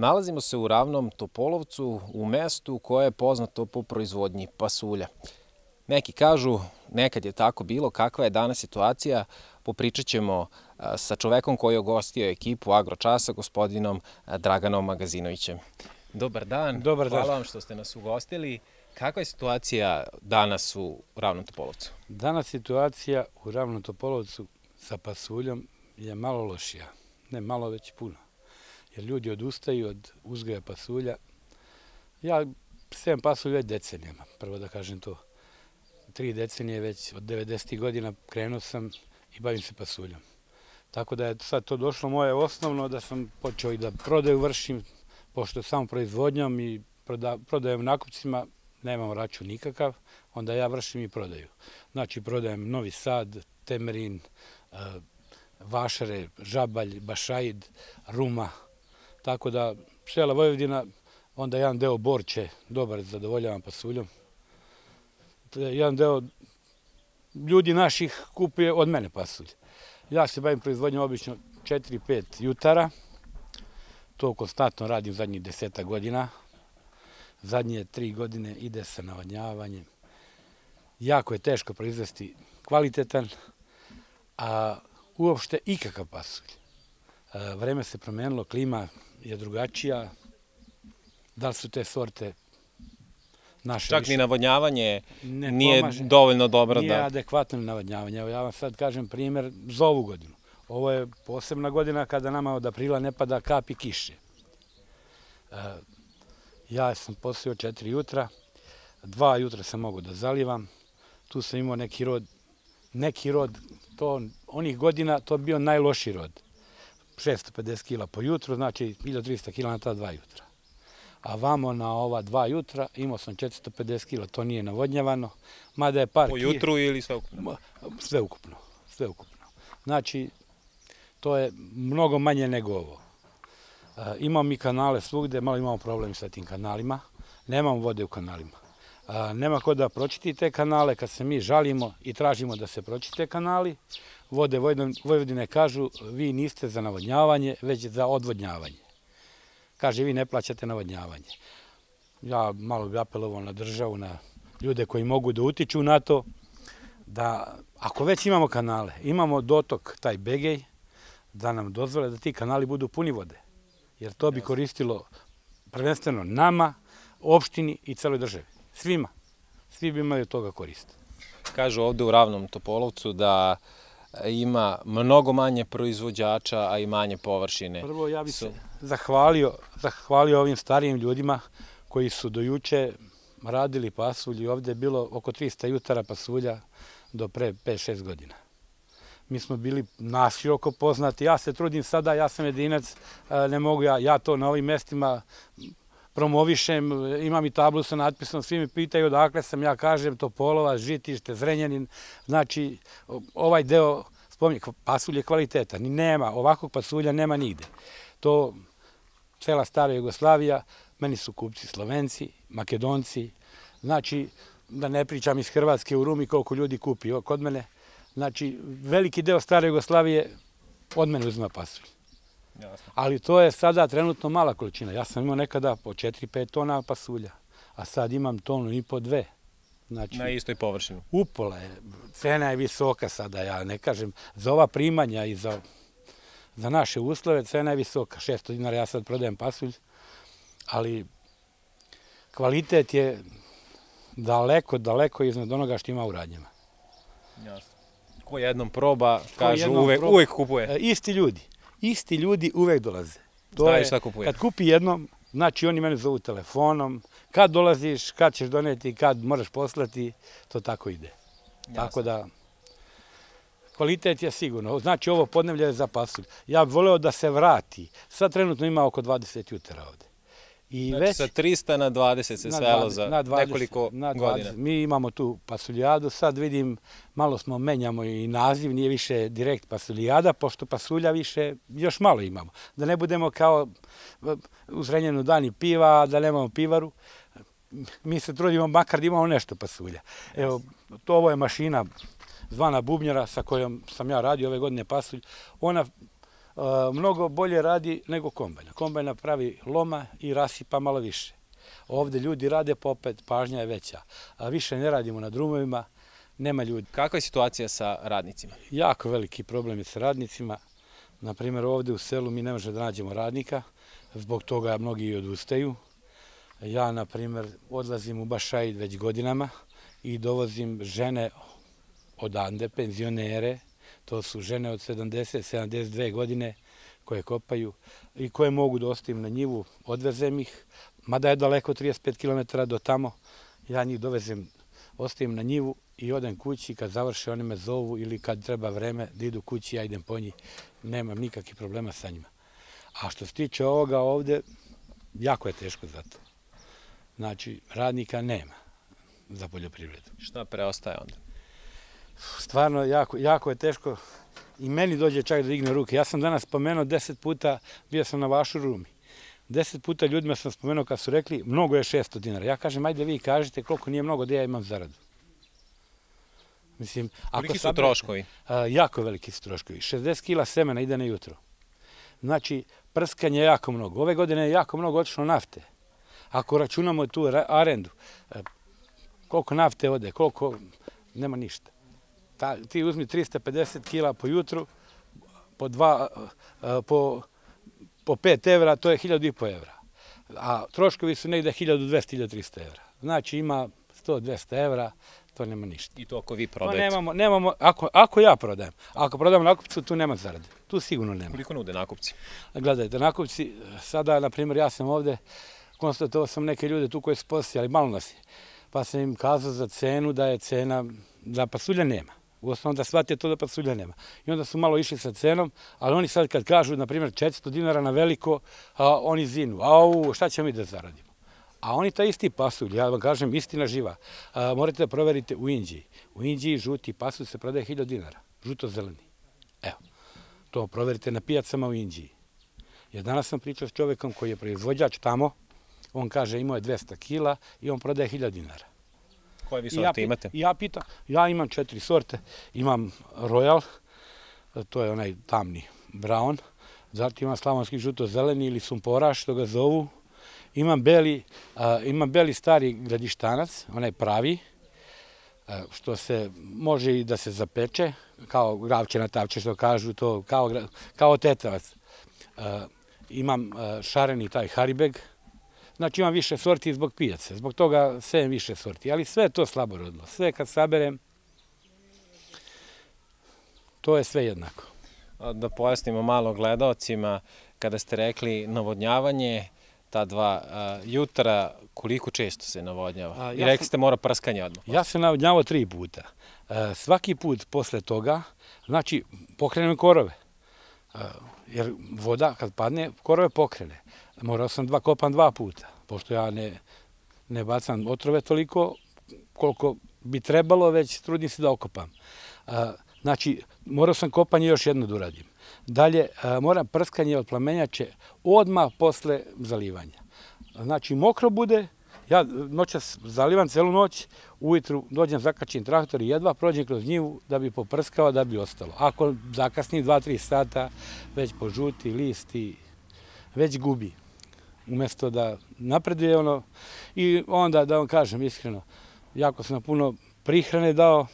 Nalazimo se u ravnom Topolovcu, u mestu koje je poznato po proizvodnji pasulja. Neki kažu, nekad je tako bilo, kakva je danas situacija, popričat ćemo sa čovekom koji je ogostio ekipu Agročasa, gospodinom Draganom Magazinovićem. Dobar dan, hvala vam što ste nas ugostili. Kakva je situacija danas u ravnom Topolovcu? Danas situacija u ravnom Topolovcu sa pasuljom je malo lošija, ne malo već puno jer ljudi odustaju od uzgaja pasulja. Ja sem pasulj već decenijama, prvo da kažem to. Tri decenije već od 90. godina krenuo sam i bavim se pasuljom. Tako da je sad to došlo moje osnovno, da sam počeo i da prodaju vršim, pošto sam proizvodnjom i prodajem nakupcima, nemam račun nikakav, onda ja vršim i prodaju. Znači prodajem Novi Sad, Temerin, eh, Vašare, Žabalj, Bašajid, Ruma, tako da sela Vojvodina, onda jedan deo Borče, dobar, zadovoljavam pasuljom. Jedan deo ljudi naših kupuje od mene pasulj. Ja se bavim proizvodnjom obično 4-5 jutara, to konstantno radim zadnjih deseta godina. Zadnje tri godine ide se na navodnjavanje. Jako je teško proizvesti kvalitetan, a uopšte ikakav pasulj. E, vreme se promenilo, klima, je drugačija. Da li su te sorte naše Čak više? ni navodnjavanje nije dovoljno dobro. Nije da... adekvatno navodnjavanje. Ja vam sad kažem primjer za ovu godinu. Ovo je posebna godina kada nama od aprila ne pada kap i kiše. E, ja sam posao četiri jutra. Dva jutra sam mogao da zalivam. Tu sam imao neki rod, neki rod to, onih godina to bio najloši rod. 650 kila po jutru, znači 1300 kila na ta dva jutra. A vamo na ova dva jutra imao sam 450 kila, to nije navodnjavano, mada je par Po jutru ili sve ukupno? Sve ukupno, sve ukupno. Znači, to je mnogo manje nego ovo. E, imam i kanale svugde, malo imamo problemi sa tim kanalima, nemam vode u kanalima nema ko da pročiti te kanale, kad se mi žalimo i tražimo da se pročite kanali, vode Vojvodine kažu vi niste za navodnjavanje, već za odvodnjavanje. Kaže vi ne plaćate navodnjavanje. Ja malo bi apelovao na državu, na ljude koji mogu da utiču na to, da ako već imamo kanale, imamo dotok taj begej, da nam dozvole da ti kanali budu puni vode. Jer to bi koristilo prvenstveno nama, opštini i celoj državi svima. Svi bi imali toga koriste. Kažu ovde u Ravnom Topolovcu da ima mnogo manje proizvođača, a i manje površine. Prvo, pa ja bih se zahvalio, zahvalio ovim starijim ljudima koji su do juče radili pasulj i ovde je bilo oko 300 jutara pasulja do pre 5-6 godina. Mi smo bili oko poznati, ja se trudim sada, ja sam jedinac, e, ne mogu ja, ja to na ovim mestima promovišem, imam i tablu sa natpisom, svi mi pitaju odakle sam, ja kažem Topolova, Žitište, Zrenjanin, znači ovaj deo, spomnik, pasulj je kvaliteta, ni nema, ovakvog pasulja nema nigde. To cela stara Jugoslavija, meni su kupci Slovenci, Makedonci, znači da ne pričam iz Hrvatske u Rumi koliko ljudi kupi kod mene, znači veliki deo stara Jugoslavije od mene uzima pasulj. Ali to je sada trenutno mala količina. Ja sam imao nekada po 4-5 tona pasulja, a sad imam tonu i po dve. Znači, na istoj površinu. Upola je. Cena je visoka sada, ja ne kažem. Za ova primanja i za, za naše uslove cena je visoka. 600 dinara ja sad prodajem pasulj, ali kvalitet je daleko, daleko iznad onoga što ima u radnjama. Jasno. Ko jednom proba, kažu, uvek, uvek kupuje. E, isti ljudi isti ljudi uvek dolaze. To je, Kad kupi jednom, znači oni mene zovu telefonom, kad dolaziš, kad ćeš doneti, kad moraš poslati, to tako ide. Tako da, kvalitet je sigurno. Znači ovo podnevlje je za pasulj. Ja bih voleo da se vrati. Sad trenutno ima oko 20 jutera ovde. I znači sa 300 na 20 se na svelo 20, za na 20, nekoliko na godina. Mi imamo tu pasuljadu, sad vidim, malo smo menjamo i naziv, nije više direkt pasuljada, pošto pasulja više još malo imamo. Da ne budemo kao u zrenjenu dani piva, da nemamo pivaru, mi se trudimo makar da imamo nešto pasulja. Evo, to ovo je mašina zvana bubnjara sa kojom sam ja radio ove godine pasulj. Ona mnogo bolje radi nego kombajna. Kombajna pravi loma i rasipa malo više. Ovde ljudi rade, popet, pažnja je veća. Više ne radimo na drumovima, nema ljudi. Kakva je situacija sa radnicima? Jako veliki problem je sa radnicima. Naprimjer, ovde u selu mi ne možemo da nađemo radnika, zbog toga mnogi i odustaju. Ja, na primjer, odlazim u Bašajid već godinama i dovozim žene odande, penzionere, To su žene od 70, 72 godine koje kopaju i koje mogu da ostavim na njivu, odvezem ih, mada je daleko 35 km do tamo, ja njih dovezem, ostavim na njivu i odem kući, kad završe oni me zovu ili kad treba vreme da idu kući, ja idem po njih, nemam nikakvih problema sa njima. A što se tiče ovoga ovde, jako je teško za to. Znači, radnika nema za poljoprivredu. Šta preostaje onda? Stvarno, jako, jako je teško i meni dođe čak da digne ruke. Ja sam danas spomenuo deset puta, bio sam na vašu rumi. Deset puta ljudima sam spomenuo kad su rekli, mnogo je 600 dinara. Ja kažem, ajde vi kažete koliko nije mnogo da ja imam zaradu. Mislim, ako su troškovi? jako veliki su troškovi. 60 kila semena ide na jutro. Znači, prskanje je jako mnogo. Ove godine je jako mnogo otišlo nafte. Ako računamo tu arendu, e, koliko nafte ode, koliko... Nema ništa ti uzmi 350 kila po jutru, po 5 eh, evra, to je 1500 evra. A troškovi su negde 1200-1300 evra. Znači ima 100-200 evra, to nema ništa. I to ako vi prodajete? Ako ja prodajem. Ako prodajem nakupcu, tu nema zarade. Tu sigurno nema. Koliko nude nakupci? Gledajte, nakupci, sada, na primjer, ja sam ovde, konstatovao sam neke ljude tu koje su posijali, malo nas je. Pa sam im kazao za cenu da je cena, da pasulja nema. U osnovu da shvate to da pasulja nema. I onda su malo išli sa cenom, ali oni sad kad kažu, na primjer, 400 dinara na veliko, a, oni zinu. A u, šta ćemo mi da zaradimo? A oni ta isti pasulj, ja vam kažem, istina živa. morate da proverite u Indiji. U Indiji žuti pasulj se prodaje 1000 dinara. Žuto-zeleni. Evo. To proverite na pijacama u Indiji. Ja danas sam pričao s čovekom koji je proizvođač tamo, on kaže imao je 200 kila i on prodaje 1000 dinara. Koje vi sorte ja, imate? Ja pitam, ja imam četiri sorte. Imam Royal, to je onaj tamni brown. Zatim imam slavonski žuto-zeleni ili sumporaš, što ga zovu. Imam beli, imam beli stari gradištanac, onaj pravi, što se može i da se zapeče, kao na tavče, što kažu to, kao, kao tetavac. imam šareni taj haribeg, Znači imam više sorti zbog pijace, zbog toga sejem više sorti, ali sve je to slaborodno. Sve kad saberem, to je sve jednako. Da pojasnimo malo gledalcima, kada ste rekli navodnjavanje, ta dva jutra, koliko često se navodnjava? I rekli ste mora prskanje odmah. Ja se navodnjavao tri puta. E, svaki put posle toga, znači pokrenem korove. E, jer voda kad padne, korove pokrene morao sam dva kopan dva puta, pošto ja ne, ne bacam otrove toliko koliko bi trebalo, već trudim se da okopam. A, znači, morao sam kopanje još jedno da uradim. Dalje, moram prskanje od plamenjače odmah posle zalivanja. Znači, mokro bude, ja noćas zalivam celu noć, ujutru dođem, zakačim traktor i jedva prođem kroz njivu da bi poprskao, da bi ostalo. Ako zakasnim 2-3 sata, već požuti listi, već gubi umjesto da napreduje ono i onda da vam kažem iskreno, jako sam puno prihrane dao,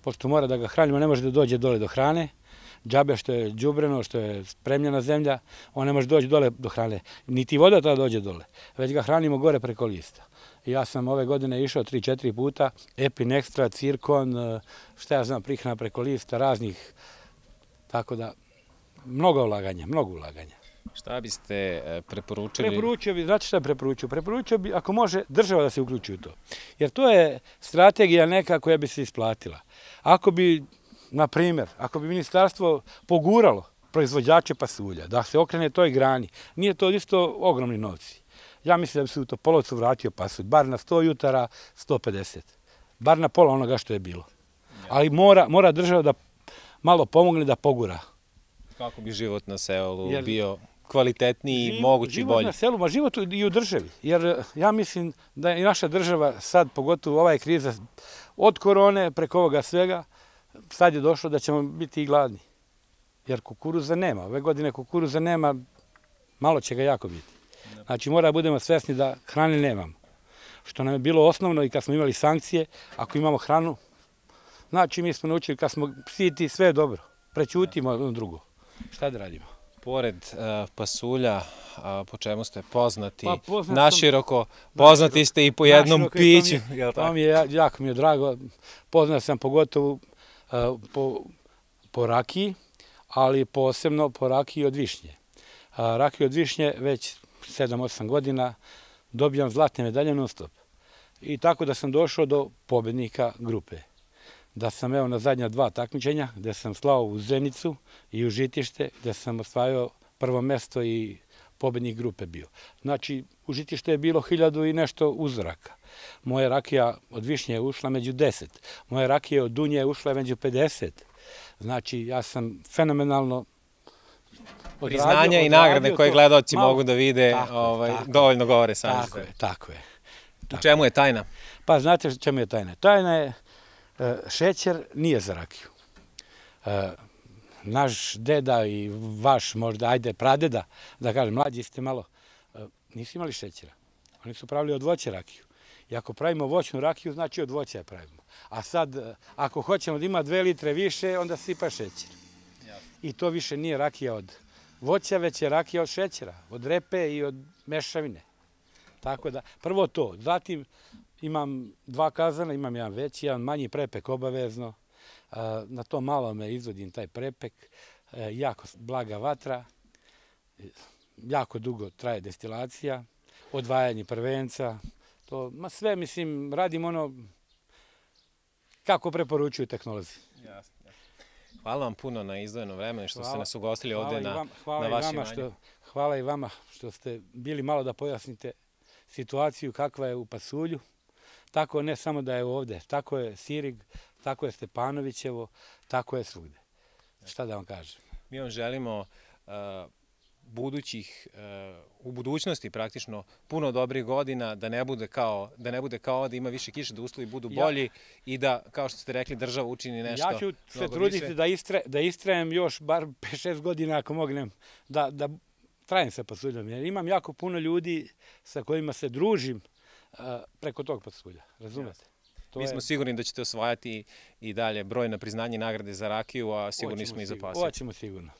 pošto mora da ga hranimo, ne može da dođe dole do hrane, džabe što je džubreno, što je spremljena zemlja, on ne može doći dole do hrane, niti voda tada dođe dole, već ga hranimo gore preko lista. Ja sam ove godine išao 3-4 puta, Epin Extra, Cirkon, eh, šta ja znam, prihrana preko lista, raznih, tako da, mnogo ulaganja, mnogo ulaganja. Šta biste e, preporučili? Preporučio bi, znači šta preporučio? Preporučio bi, ako može, država da se uključi u to. Jer to je strategija neka koja bi se isplatila. Ako bi, na primjer, ako bi ministarstvo poguralo proizvođače pasulja, da se okrene toj grani, nije to isto ogromni novci. Ja mislim da bi se u to polovcu vratio pasulj, bar na 100 jutara, 150. Bar na pola onoga što je bilo. Ali mora, mora država da malo pomogne da pogura. Kako bi život na selu bio kvalitetniji, I, mogući bolji. Život na selu, ma život i u državi. Jer eh, ja mislim da i naša država sad, pogotovo ovaj kriza, od korone preko ovoga svega, sad je došlo da ćemo biti i gladni. Jer kukuruza nema. Ove godine kukuruza nema, malo će ga jako biti. Znači mora budemo svesni da hrane nemamo. Što nam je bilo osnovno i kad smo imali sankcije, ako imamo hranu, znači mi smo naučili kad smo siti, sve dobro. Prećutimo ono drugo. Šta da radimo? pored e, pasulja, po čemu ste poznati, pa, naširoko, poznati ste i po jednom piću. To mi je, jako mi je drago, poznat sam pogotovo e, po rakiji, ali posebno po rakiji od višnje. Rakiju od višnje već 7-8 godina dobijam zlatne medalje non stop. I tako da sam došao do pobednika grupe da sam evo na zadnja dva takmičenja, gdje sam slao u Zenicu i u Žitište, gde sam osvajao prvo mesto i pobednih grupe bio. Znači, u Žitište je bilo hiljadu i nešto uzoraka. Moja rakija od Višnje je ušla među deset. Moja rakija od Dunje je ušla među 50. Znači, ja sam fenomenalno odradio... Priznanja i nagrade koje gledalci mogu da vide, ovaj, dovoljno govore sami. Tako je, tako je. U čemu je tajna? Pa znate čemu je tajna? Tajna je E, šećer nije za rakiju. E, naš deda i vaš možda, ajde, pradeda, da kažem, mlađi ste malo, e, nisu imali šećera. Oni su pravili od voće rakiju. I ako pravimo voćnu rakiju, znači od voća je pravimo. A sad, ako hoćemo da ima dve litre više, onda sipa šećer. I to više nije rakija od voća, već je rakija od šećera, od repe i od mešavine. Tako da, prvo to, zatim imam dva kazana, imam jedan veći, jedan manji prepek obavezno. Na to malo me izvodim taj prepek, e, jako blaga vatra, jako dugo traje destilacija, odvajanje prvenca, to, ma sve, mislim, radim ono kako preporučuju tehnolozi. Hvala vam puno na izdvojenom vremenu što ste nas ugostili ovdje na, vam, hvala na vašim manjima. Hvala i vama što ste bili malo da pojasnite situaciju kakva je u pasulju tako ne samo da je ovdje, tako je Sirig, tako je Stepanovićevo, tako je svugdje. Šta da vam kažem? Mi vam želimo uh, budućih, uh, u budućnosti praktično puno dobrih godina da ne bude kao da ne bude kao da ima više kiše da uslovi budu bolji i da kao što ste rekli država učini nešto Ja ću se truditi da da istrajem još bar 5-6 godina ako mognem da da trajem se posuđom jer imam jako puno ljudi sa kojima se družim preko tog patrulja, razumete? Mi smo sigurni da ćete osvajati i dalje brojna priznanje nagrade za rakiju, a sigurni smo i za pasiju. Hoćemo sigurno.